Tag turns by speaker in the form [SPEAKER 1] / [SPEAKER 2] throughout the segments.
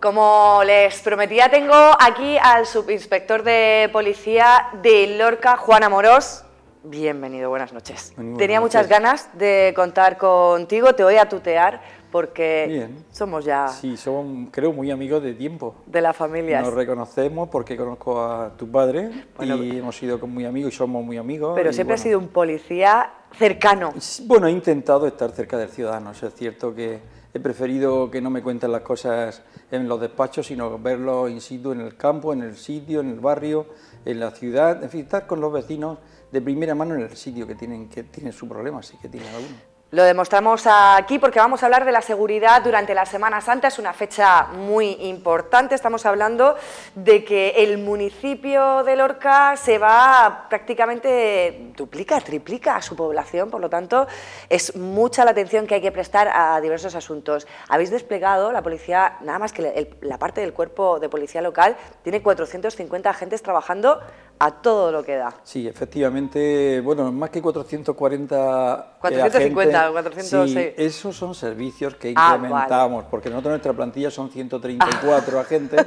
[SPEAKER 1] Como les prometía, tengo aquí al subinspector de policía de Lorca, Juan Amorós. Bienvenido, buenas noches. Tenía muchas ganas de contar contigo, te voy a tutear porque somos ya... Sí,
[SPEAKER 2] somos, creo, muy amigos de tiempo.
[SPEAKER 1] De la familia. Nos
[SPEAKER 2] reconocemos porque conozco a tu padre y hemos sido muy amigos y somos muy amigos. Pero siempre ha sido un
[SPEAKER 1] policía
[SPEAKER 2] cercano. Bueno, he intentado estar cerca del ciudadano, es cierto que he preferido que no me cuenten las cosas en los despachos, sino verlo in situ en el campo, en el sitio, en el barrio, en la ciudad, en fin, estar con los vecinos de primera mano en el sitio que tienen, que tienen su problema, si que tienen alguno.
[SPEAKER 1] Lo demostramos aquí porque vamos a hablar de la seguridad durante la Semana Santa, es una fecha muy importante, estamos hablando de que el municipio de Lorca se va prácticamente, duplica, triplica su población, por lo tanto es mucha la atención que hay que prestar a diversos asuntos. Habéis desplegado la policía, nada más que la parte del cuerpo de policía local, tiene 450 agentes trabajando a todo lo que da.
[SPEAKER 2] Sí, efectivamente, bueno, más que 440... 450, eh, agentes, 406. Sí, esos son servicios que ah, incrementamos, porque nosotros nuestra plantilla son 134 agentes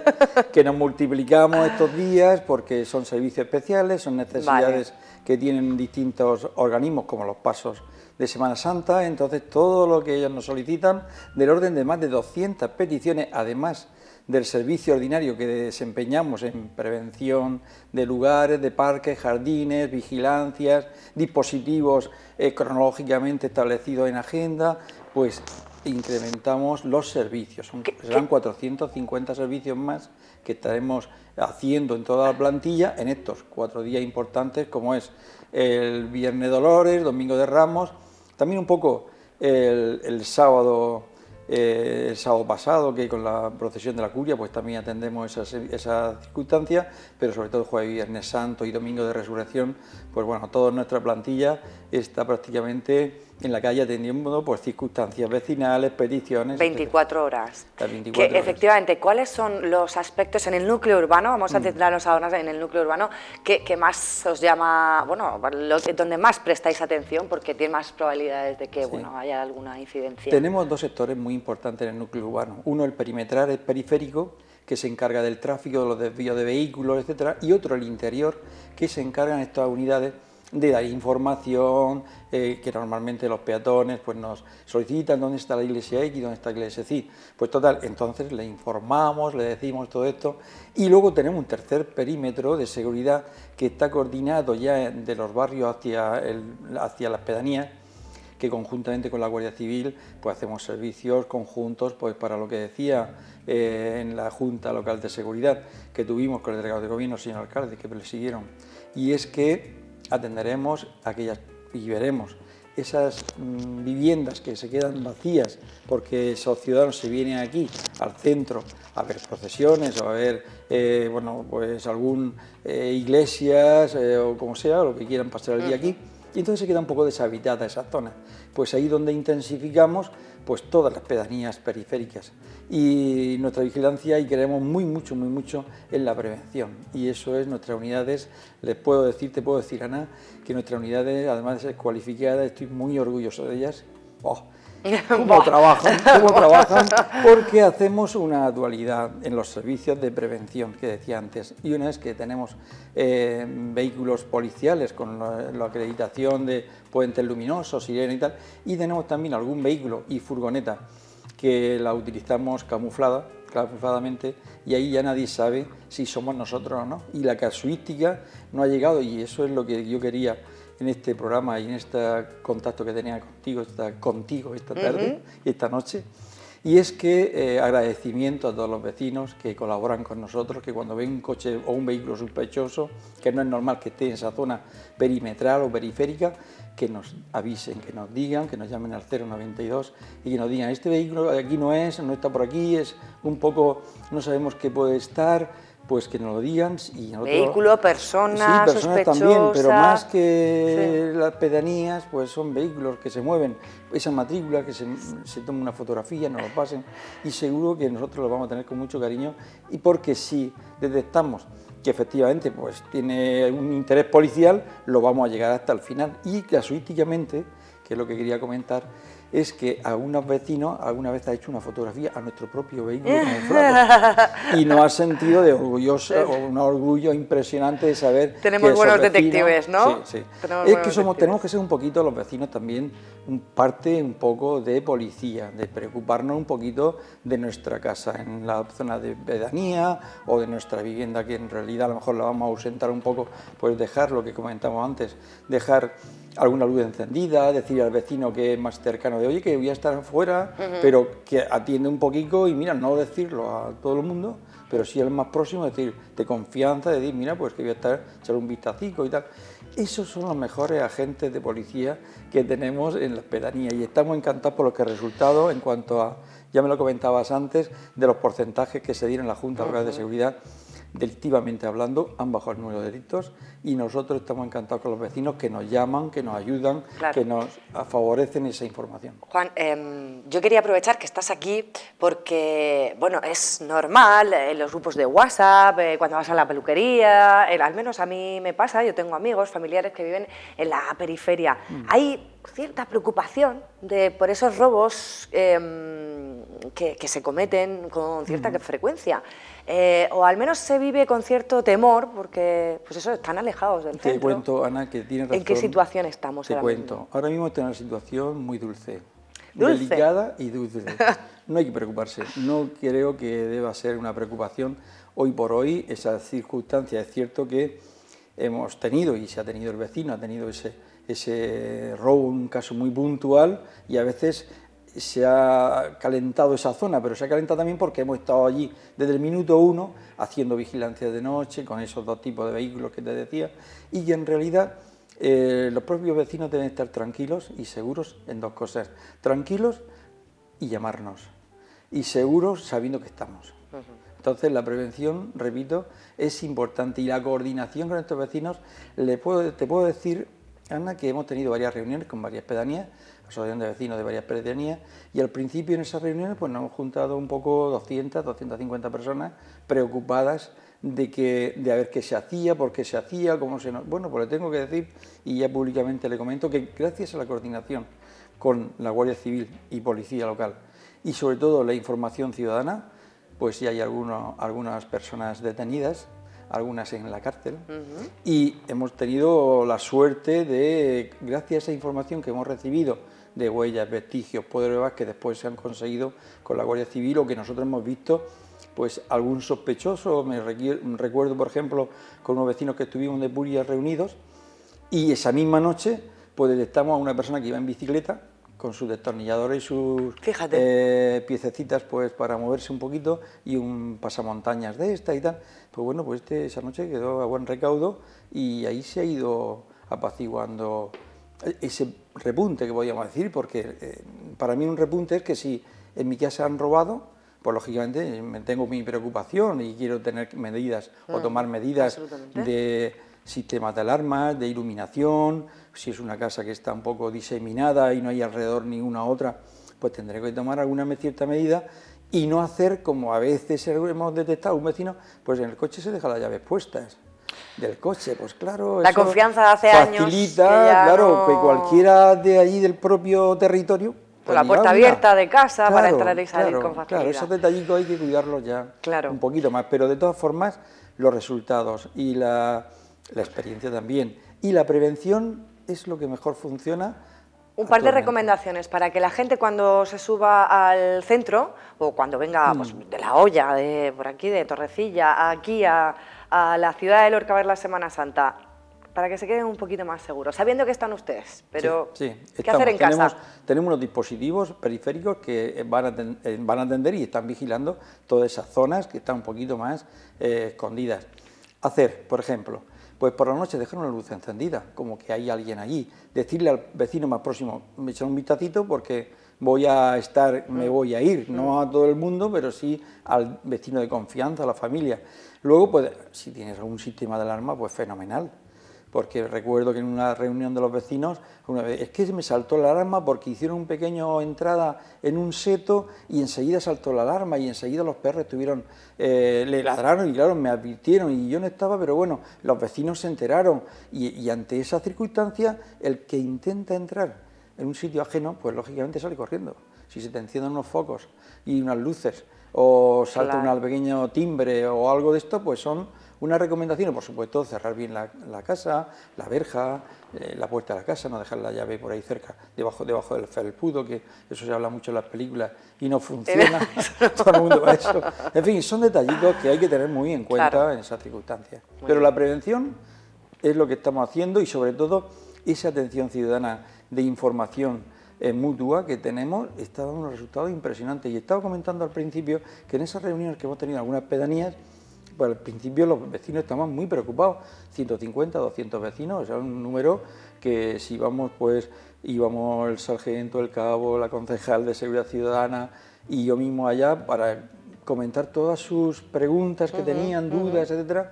[SPEAKER 2] que nos multiplicamos estos días porque son servicios especiales, son necesidades que tienen distintos organismos como los pasos de Semana Santa, entonces todo lo que ellos nos solicitan, del orden de más de 200 peticiones, además del servicio ordinario que desempeñamos en prevención de lugares, de parques, jardines, vigilancias, dispositivos eh, cronológicamente establecidos en agenda, pues incrementamos los servicios. serán 450 servicios más que estaremos haciendo en toda la plantilla en estos cuatro días importantes como es el Viernes Dolores, Domingo de Ramos, también un poco el sábado el eh, sábado pasado, que con la procesión de la curia, pues también atendemos esa circunstancia... pero sobre todo jueves, viernes santo y domingo de resurrección, pues bueno, toda nuestra plantilla está prácticamente en la calle atendiendo por pues, circunstancias vecinales, peticiones. 24 horas. efectivamente,
[SPEAKER 1] ¿cuáles son los aspectos en el núcleo urbano? Vamos a mm. centrarnos ahora en el núcleo urbano que, más os llama, bueno, donde más prestáis atención porque tiene más probabilidades de que bueno, haya alguna incidencia. Tenemos
[SPEAKER 2] dos sectores muy importantes en el núcleo urbano. Uno, el perimetral, el periférico, que se encarga del tráfico, de los desvíos de vehículos, etcétera, y otro, el interior, que se encargan estas unidades de dar información, eh, que normalmente los peatones pues nos solicitan dónde está la iglesia X, dónde está la iglesia Y. Pues total, entonces le informamos, le decimos todo esto y luego tenemos un tercer perímetro de seguridad que está coordinado ya de los barrios hacia, el, hacia las pedanías que conjuntamente con la Guardia Civil pues hacemos servicios conjuntos pues para lo que decía eh, en la Junta Local de Seguridad que tuvimos con el delegado de gobierno, señor alcalde, que persiguieron. Y es que atenderemos aquellas y veremos esas mm, viviendas que se quedan vacías porque esos ciudadanos se vienen aquí al centro a ver procesiones o a ver eh, bueno pues algún eh, iglesias eh, o como sea lo que quieran pasar el día aquí y entonces se queda un poco deshabitada esa zona pues ahí donde intensificamos pues todas las pedanías periféricas y nuestra vigilancia y creemos muy mucho, muy mucho en la prevención y eso es nuestras unidades, les puedo decir, te puedo decir Ana, que nuestras unidades además de ser cualificadas, estoy muy orgulloso de ellas. Oh, cómo trabajan, porque hacemos una dualidad en los servicios de prevención que decía antes. Y una es que tenemos eh, vehículos policiales con la, acreditación de puentes luminosos, sirena y tal, y tenemos también algún vehículo y furgoneta que la utilizamos camuflada, camufladamente, y ahí ya nadie sabe si somos nosotros o no. Y la casuística no ha llegado, y eso es lo que yo quería en este programa y en este contacto que tenía contigo esta, contigo esta tarde y esta noche. Y es que eh, agradecimiento a todos los vecinos que colaboran con nosotros, que cuando ven un coche o un vehículo sospechoso, que no es normal que esté en esa zona perimetral o periférica, que nos avisen, que nos digan, que nos llamen al 092 y que nos digan, este vehículo aquí no es, no está por aquí, es un poco, no sabemos qué puede estar, pues que nos lo digan. Y Vehículo,
[SPEAKER 1] persona, sí, personas también, pero más
[SPEAKER 2] que las pedanías, pues son vehículos que se mueven, esa matrícula, que se, se toma una fotografía, nos lo pasen, y seguro que nosotros lo vamos a tener con mucho cariño, y porque si detectamos que efectivamente pues, tiene un interés policial, lo vamos a llegar hasta el final. Y casuísticamente, que es lo que quería comentar, es que algunos vecinos alguna vez ha hecho una fotografía a nuestro propio vehículo y no ha sentido de o un orgullo impresionante de saber. Tenemos buenos detectives, ¿no? Sí, es que somos, tenemos que ser un poquito los vecinos también parte un poco de policía, de preocuparnos un poquito de nuestra casa en la zona de pedanía o de nuestra vivienda que en realidad a lo mejor la vamos a ausentar un poco, pues dejar lo que comentamos antes, dejar alguna luz encendida, decir al vecino que es más cercano de, oye, que voy a estar afuera, pero que atiende un poquito y mira, no decirlo a todo el mundo, pero sí el más próximo, es decir, de confianza, de decir, mira, pues que voy a estar, echar un vistacico y tal. Esos son los mejores agentes de policía que tenemos en la pedanía... y estamos encantados por lo que resultado en cuanto a, ya me lo comentabas antes, de los porcentajes que se dieron en la Junta de Seguridad delictivamente hablando, han bajado el número de delitos y nosotros estamos encantados con los vecinos que nos llaman, que nos ayudan, que nos favorecen esa información.
[SPEAKER 1] Juan, em, yo quería aprovechar que estás aquí porque, bueno, es normal en los grupos de WhatsApp, eh, cuando vas a la peluquería, eh, al menos a mí me pasa, yo tengo amigos, familiares que viven en la periferia. Mm. Hay cierta preocupación de, por esos robos em, que, se cometen con cierta frecuencia. Eh, o al menos se vive con cierto temor, porque pues eso, están alejados del tiempo. centro. Te
[SPEAKER 2] cuento, Ana, que ¿En qué situación
[SPEAKER 1] estamos Te cuento.
[SPEAKER 2] Ahora mismo está en una situación muy dulce.
[SPEAKER 1] Delicada
[SPEAKER 2] y dulce. No hay que preocuparse. No creo que deba ser una preocupación hoy por hoy esa circunstancia. Es cierto que hemos tenido, y se ha tenido el vecino, ha tenido ese, ese robo, un caso muy puntual, y a veces se ha calentado esa zona, pero se ha calentado también porque hemos estado allí desde el minuto uno haciendo vigilancia de noche con esos dos tipos de vehículos que te decía y en realidad eh, los propios vecinos deben estar tranquilos y seguros en dos cosas, tranquilos y llamarnos y seguros sabiendo que estamos. Entonces la prevención, repito, es importante y la coordinación con estos vecinos, le te puedo decir, Ana, que hemos tenido varias reuniones con varias pedanías asociación de vecinos de varias pedanías, y al principio en esas reuniones pues, nos hemos juntado un poco 200, 250 personas preocupadas de, que, a ver qué se hacía, por qué se hacía, cómo se... Bueno, pues le tengo que decir, y ya públicamente le comento, que gracias a la coordinación con la Guardia Civil y Policía Local, y sobre todo la información ciudadana, pues ya hay algunas personas detenidas, algunas en la cárcel, y hemos tenido la suerte de, gracias a esa información que hemos recibido de huellas, vestigios, pruebas que después se han conseguido con la Guardia Civil o que nosotros hemos visto pues algún sospechoso, me recuerdo por ejemplo con unos vecinos que estuvimos de Purias reunidos y esa misma noche pues detectamos a una persona que iba en bicicleta con sus destornilladores y sus eh, piececitas pues para moverse un poquito y un pasamontañas de esta y tal. Pues bueno, pues este, esa noche quedó a buen recaudo y ahí se ha ido apaciguando ese repunte que podríamos decir, porque eh, para mí un repunte es que si en mi casa han robado, pues lógicamente me tengo mi preocupación y quiero tener medidas o tomar medidas de sistemas de alarma, de iluminación, si es una casa que está un poco diseminada y no hay alrededor ninguna otra, pues tendré que tomar alguna cierta medida y no hacer como a veces hemos detectado un vecino, pues en el coche se deja las llaves puestas del coche, pues claro. La confianza
[SPEAKER 1] confianza hace años. Facilita, claro, que
[SPEAKER 2] cualquiera de allí del propio territorio. con pues la puerta abierta
[SPEAKER 1] de casa para entrar y salir con facilidad. Claro, esos
[SPEAKER 2] detallitos hay que cuidarlos ya claro. un poquito más, pero de todas formas, los resultados y la, la experiencia también. Y la prevención es lo que mejor funciona. Un par de recomendaciones
[SPEAKER 1] para que la gente cuando se suba al centro o cuando venga pues, mm. de la olla, de por aquí, de Torrecilla, aquí a, a la ciudad de Lorca a ver la Semana Santa, para que se queden un poquito más seguros, sabiendo que están ustedes, pero
[SPEAKER 2] ¿qué hacer en casa? Tenemos unos dispositivos periféricos que eh, van a, atender y están vigilando todas esas zonas que están un poquito más eh, escondidas. Hacer, por ejemplo, pues por la noche dejar una luz encendida, como que hay alguien allí, decirle al vecino más próximo, me echan un vistacito porque voy a estar, me mm. voy a ir, mm. no a todo el mundo, pero sí al vecino de confianza, a la familia. Luego, pues, si tienes algún sistema de alarma, pues fenomenal. Porque recuerdo que en una reunión de los vecinos, una vez, es que me saltó la alarma porque hicieron un pequeño entrada en un seto y enseguida saltó la alarma y enseguida los perros estuvieron, eh, le ladraron y claro, me advirtieron y yo no estaba, pero bueno, los vecinos se enteraron y, y ante esa circunstancia, el que intenta entrar en un sitio ajeno, pues lógicamente sale corriendo. Si se te encienden unos focos y unas luces, o salta un pequeño timbre o algo de esto, pues son unas recomendaciones, por supuesto, cerrar bien la, casa, la verja, eh, la puerta de la casa, no dejar la llave por ahí cerca, debajo, del felpudo, que eso se habla mucho en las películas y no funciona, todo el mundo va eso. En fin, son detallitos que hay que tener muy en cuenta en esas circunstancias. Pero la prevención es lo que estamos haciendo y sobre todo esa atención ciudadana de información mutua que tenemos está dando unos resultados impresionantes. Y estaba comentando al principio que en esas reuniones que hemos tenido algunas pedanías, pues al principio los vecinos estaban muy preocupados, 150, 200 vecinos, o sea, un número que si vamos, pues íbamos el sargento, el cabo, la concejal de Seguridad Ciudadana y yo mismo allá para comentar todas sus preguntas que tenían, dudas, etc etcétera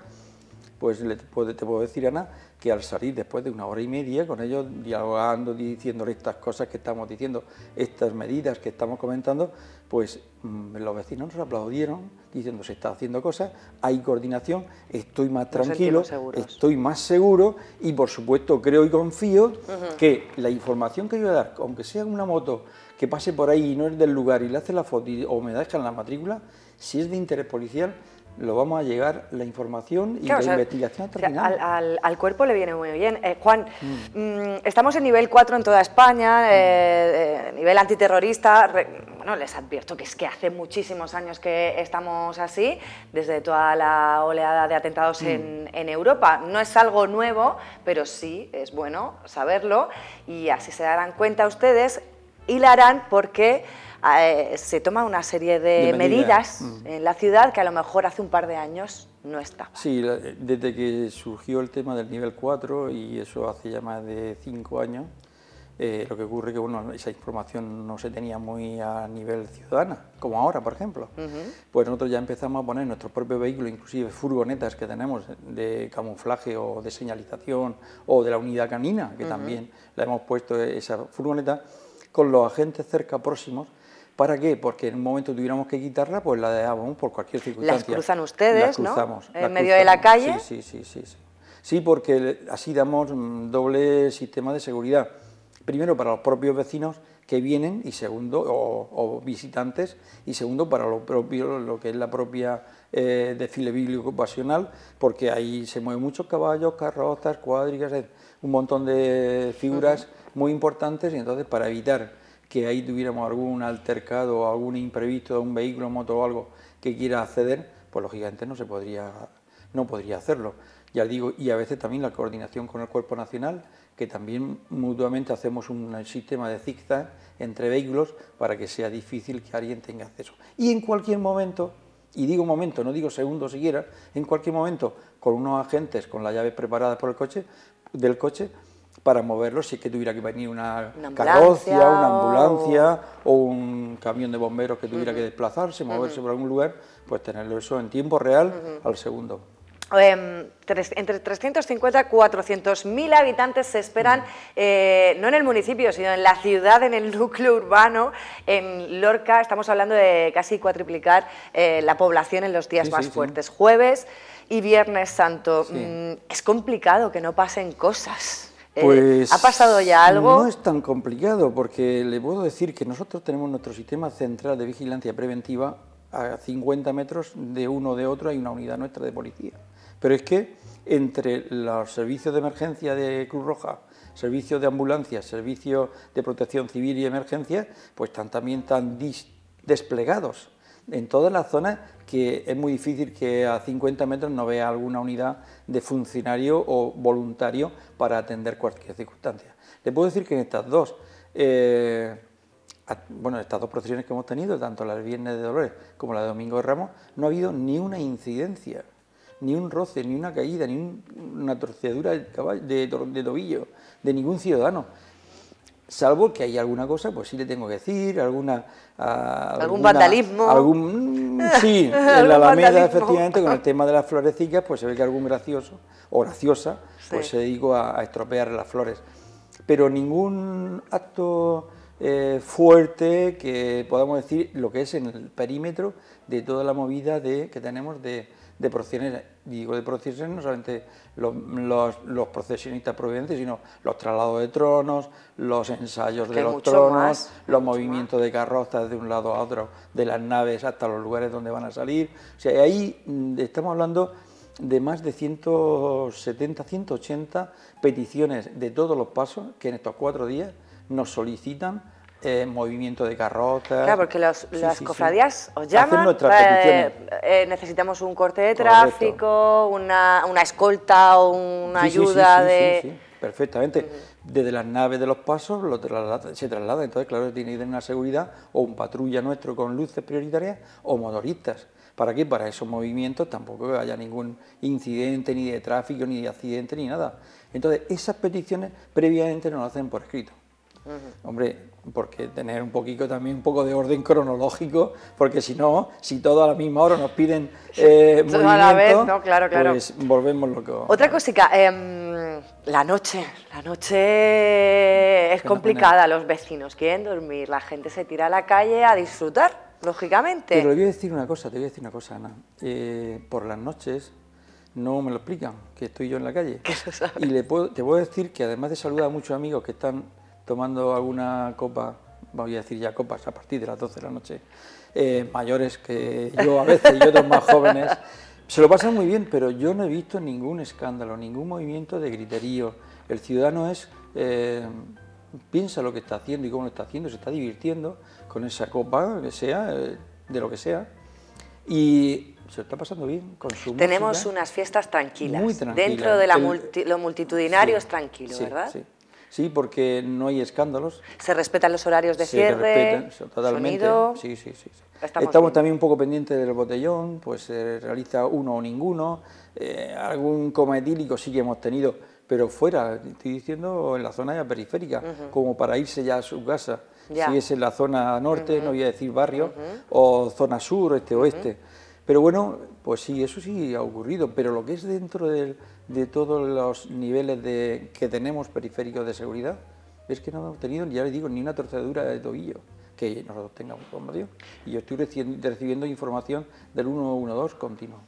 [SPEAKER 2] pues le, te puedo decir, Ana, que al salir después de una hora y media con ellos dialogando, diciéndole estas cosas que estamos diciendo, estas medidas que estamos comentando, pues mm, los vecinos nos aplaudieron diciendo se está haciendo cosas, hay coordinación, estoy más tranquilo, estoy más seguro y por supuesto creo y confío que la información que yo voy a dar, aunque sea una moto que pase por ahí y no es del lugar y le hace la foto o me dejan la matrícula, si es de interés policial, lo vamos a llegar la información y la investigación al,
[SPEAKER 1] al, cuerpo le viene muy bien. Eh, Juan, mm. Mm, estamos en nivel 4 en toda España, eh, mm. eh, nivel antiterrorista. bueno, les advierto que es que hace muchísimos años que estamos así, desde toda la oleada de atentados en, en, Europa. No es algo nuevo, pero sí es bueno saberlo y así se darán cuenta ustedes y la harán porque eh, se toma una serie de, medidas, mm. en la ciudad que a lo mejor hace un par de años no está
[SPEAKER 2] Sí, eh, desde que surgió el tema del nivel 4 y eso hace ya más de cinco años, eh, lo que ocurre que bueno, esa información no se tenía muy a nivel ciudadana, como ahora, por ejemplo. Pues nosotros ya empezamos a poner nuestros propios vehículos, inclusive furgonetas que tenemos de camuflaje o de señalización o de la unidad canina, que también la hemos puesto esa furgoneta, con los agentes cerca próximos ¿Para qué? Porque en un momento tuviéramos que quitarla, pues la dejábamos por cualquier circunstancia. Las cruzan ustedes, las cruzamos, En medio de la calle. Sí, sí, sí, sí. Sí, porque así damos mm, doble sistema de seguridad. Primero para los propios vecinos que vienen y segundo, o, visitantes, y segundo para lo propio, lo que es la propia eh, desfile bíblico pasional, porque ahí se mueven muchos caballos, carrozas, cuadrigas, un montón de figuras muy importantes, y entonces para evitar que ahí tuviéramos algún altercado o algún imprevisto de un vehículo, moto o algo que quiera acceder, pues lógicamente no se podría, no podría hacerlo. Ya digo, y a veces también la coordinación con el Cuerpo Nacional, que también mutuamente hacemos un sistema de zigzag entre vehículos para que sea difícil que alguien tenga acceso. Y en cualquier momento, y digo momento, no digo segundo siquiera, en cualquier momento, con unos agentes con la llave preparada por el coche, del coche, para moverlo es que tuviera que venir una, carrocia una ambulancia o... un camión de bomberos que tuviera que desplazarse, moverse por algún lugar, pues tenerlo eso en tiempo real al segundo.
[SPEAKER 1] Em, entre 350 y 400.000 habitantes se esperan, eh, no en el municipio, sino en la ciudad, en el núcleo urbano, en Lorca. Estamos hablando de casi cuatriplicar eh, la población en los días más fuertes, jueves y viernes santo. Mm, es complicado que no pasen cosas. Eh, pues, ¿Ha pasado ya algo? No es
[SPEAKER 2] tan complicado, porque le puedo decir que nosotros tenemos nuestro sistema central de vigilancia preventiva a 50 metros de uno de otro hay una unidad nuestra de policía. Pero es que entre los servicios de emergencia de Cruz Roja, servicios de ambulancia, servicios de protección civil y emergencia, pues están también tan desplegados en todas las zonas que es muy difícil que a 50 metros no vea alguna unidad de funcionario o voluntario para atender cualquier circunstancia. Le puedo decir que en estas dos, eh, bueno, estas dos procesiones que hemos tenido, tanto la del Viernes de Dolores como la de Domingo de Ramos, no ha habido ni una incidencia, ni un roce, ni una caída, ni una torcedura de tobillo de ningún ciudadano. Salvo que hay alguna cosa, pues sí le tengo que decir, alguna... Ah, ¿Algún vandalismo? Algún, sí, en la Alameda, efectivamente, con el tema de las florecitas pues se ve que algún gracioso o graciosa, pues se dedicó a, estropear las flores. Pero ningún acto eh, fuerte que podamos decir lo que es en el perímetro de toda la movida de, que tenemos de, de digo de procesiones, no solamente los, procesionistas provenientes, sino los traslados de tronos, los ensayos de los tronos, los movimientos de carrozas de un lado a otro, de las naves hasta los lugares donde van a salir. O sea, ahí mm, estamos hablando de más de 170, 180 peticiones de todos los pasos que en estos cuatro días nos solicitan eh, movimiento de carrotas. Claro, porque las cofradías os llaman. Eh,
[SPEAKER 1] eh, necesitamos un corte de tráfico, una, escolta o una ayuda de.
[SPEAKER 2] perfectamente. Desde las naves de los pasos se traslada, entonces, claro, tiene que tener una seguridad o un patrulla nuestro con luces prioritarias o motoristas. ¿Para que Para esos movimientos tampoco haya ningún incidente, ni de tráfico, ni de accidente, ni nada. Entonces, esas peticiones previamente nos las hacen por escrito. Hombre, porque tener un poquito también un poco de orden cronológico, porque si no, si todo a la misma hora nos piden eh, todo la vez, ¿no? claro, claro. pues volvemos loco. Otra
[SPEAKER 1] cosita, em, la noche, la noche es complicada, los vecinos quieren dormir, la gente se tira a la calle a disfrutar, lógicamente. Pero
[SPEAKER 2] le voy a decir una cosa, te voy a decir una cosa, Ana, eh, por las noches no me lo explican, que estoy yo en la calle. Y le puedo, te puedo decir que además de saludar a muchos amigos que están tomando alguna copa, voy a decir ya copas, a partir de las 12 de la noche, eh, mayores que yo a veces y otros más jóvenes, se lo pasan muy bien, pero yo no he visto ningún escándalo, ningún movimiento de griterío. El ciudadano es... Eh, piensa lo que está haciendo y cómo lo está haciendo, se está divirtiendo con esa copa, que sea, eh, de lo que sea, y se lo está pasando bien Tenemos
[SPEAKER 1] unas fiestas tranquilas, dentro de la lo multitudinario es tranquilo, ¿verdad? Sí.
[SPEAKER 2] Sí, porque no hay escándalos.
[SPEAKER 1] ¿Se respetan los horarios de se cierre? Respetan, totalmente.
[SPEAKER 2] Sí, sí, sí. Estamos, también un poco pendientes del botellón, pues se realiza uno o ninguno. Eh, algún coma etílico sí que hemos tenido, pero fuera, estoy diciendo en la zona ya periférica, como para irse ya a su casa. Si es en la zona norte, no voy a decir barrio, o zona sur, este, oeste. Pero bueno, pues sí, eso sí ha ocurrido, pero lo que es dentro del, de todos los niveles que tenemos periféricos de seguridad, es que no hemos tenido, ya le digo, ni una torcedura de tobillo que nosotros tengamos como Dios. Y yo estoy recibiendo, información del 112 continuo.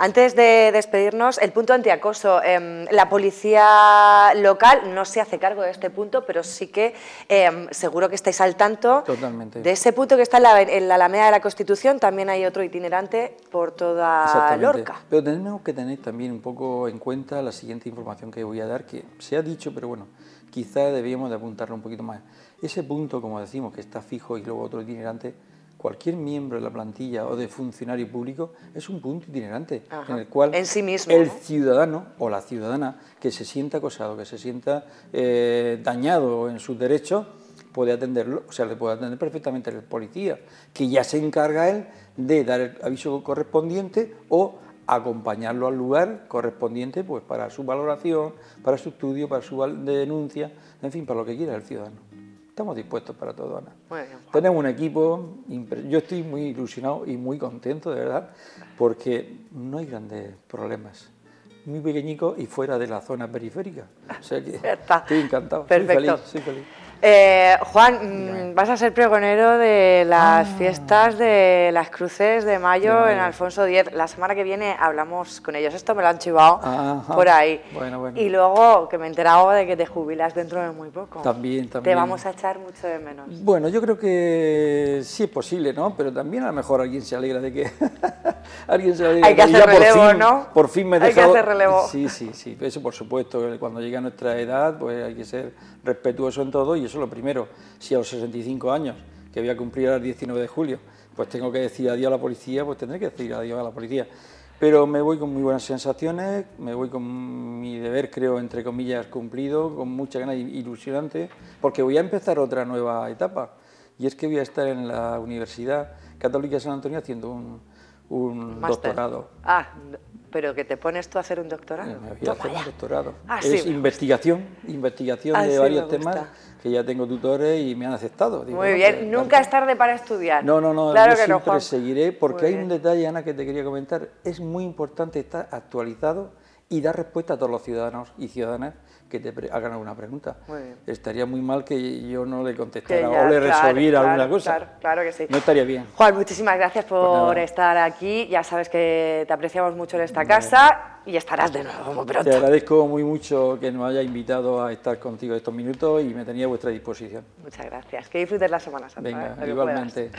[SPEAKER 1] Antes de despedirnos, el punto antiacoso. Em, la policía local no se hace cargo de este punto, pero sí que em, seguro que estáis al tanto
[SPEAKER 2] Totalmente. de ese
[SPEAKER 1] punto que está en la, en la, Alameda de la Constitución. También hay otro itinerante por toda Lorca.
[SPEAKER 2] Pero tenemos que tener también un poco en cuenta la siguiente información que voy a dar, que se ha dicho, pero bueno, quizá debíamos de apuntarlo un poquito más. Ese punto, como decimos, que está fijo y luego otro itinerante, cualquier miembro de la plantilla o de funcionario público es un punto itinerante en el cual el ciudadano o la ciudadana que se sienta acosado, que se sienta eh, dañado en sus derechos, puede atenderlo, o sea, le puede atender perfectamente el policía, que ya se encarga él de dar el aviso correspondiente o acompañarlo al lugar correspondiente pues para su valoración, para su estudio, para su denuncia, en fin, para lo que quiera el ciudadano. Estamos dispuestos para todo, Ana. Tenemos un equipo, yo estoy muy ilusionado y muy contento, de verdad, porque no hay grandes problemas muy pequeñico y fuera de la zona periférica. O sea que estoy encantado. Perfecto. feliz.
[SPEAKER 1] Eh, Juan, mm, vas a ser pregonero de las ah. fiestas de las cruces de mayo en Alfonso X. La semana que viene hablamos con ellos. Esto me lo han chivado
[SPEAKER 2] por ahí. Y
[SPEAKER 1] luego que me he enterado de que te jubilas dentro de muy poco.
[SPEAKER 2] También, también. Te vamos a
[SPEAKER 1] echar mucho de menos.
[SPEAKER 2] Bueno, yo creo que sí es posible, ¿no? Pero también a lo mejor alguien se alegra de que. alguien se alegra Hay que hacer relevo, por fin, ¿no? Por fin me he Hay que hacer relevo. Sí, sí, sí. Eso por supuesto. Cuando llega a nuestra edad, pues hay que ser respetuoso en todo y eso lo primero. Si a los 65 años, que voy a cumplir el 19 de julio, pues tengo que decir adiós a la policía, pues tendré que decir adiós a la policía. Pero me voy con muy buenas sensaciones, me voy con mi deber, creo, entre comillas, cumplido, con mucha ganas ilusionante, porque voy a empezar otra nueva etapa. Y es que voy a estar en la Universidad Católica de San Antonio haciendo un, doctorado.
[SPEAKER 1] Ah, pero que te pones tú a hacer un doctorado. Eh, hacer un doctorado. es
[SPEAKER 2] investigación, investigación de varios temas que ya tengo tutores y me han aceptado. Muy bien, pues,
[SPEAKER 1] nunca es tarde para estudiar. No, no, no, claro yo que siempre no,
[SPEAKER 2] seguiré porque hay un detalle, Ana, que te quería comentar. Es muy importante estar actualizado y dar respuesta a todos los ciudadanos y ciudadanas que te hagan alguna pregunta. Estaría muy mal que yo no le contestara o le resolviera alguna cosa.
[SPEAKER 1] Claro, que sí. No estaría
[SPEAKER 2] bien. Juan, muchísimas gracias
[SPEAKER 1] por pues estar aquí. Ya sabes que te apreciamos mucho en esta casa y estarás de nuevo muy pronto. Te
[SPEAKER 2] agradezco muy mucho que nos haya invitado a estar contigo estos minutos y me tenía a vuestra disposición. Muchas
[SPEAKER 1] gracias. Que disfrutes la Semana Santa. ¿eh? Venga, igualmente.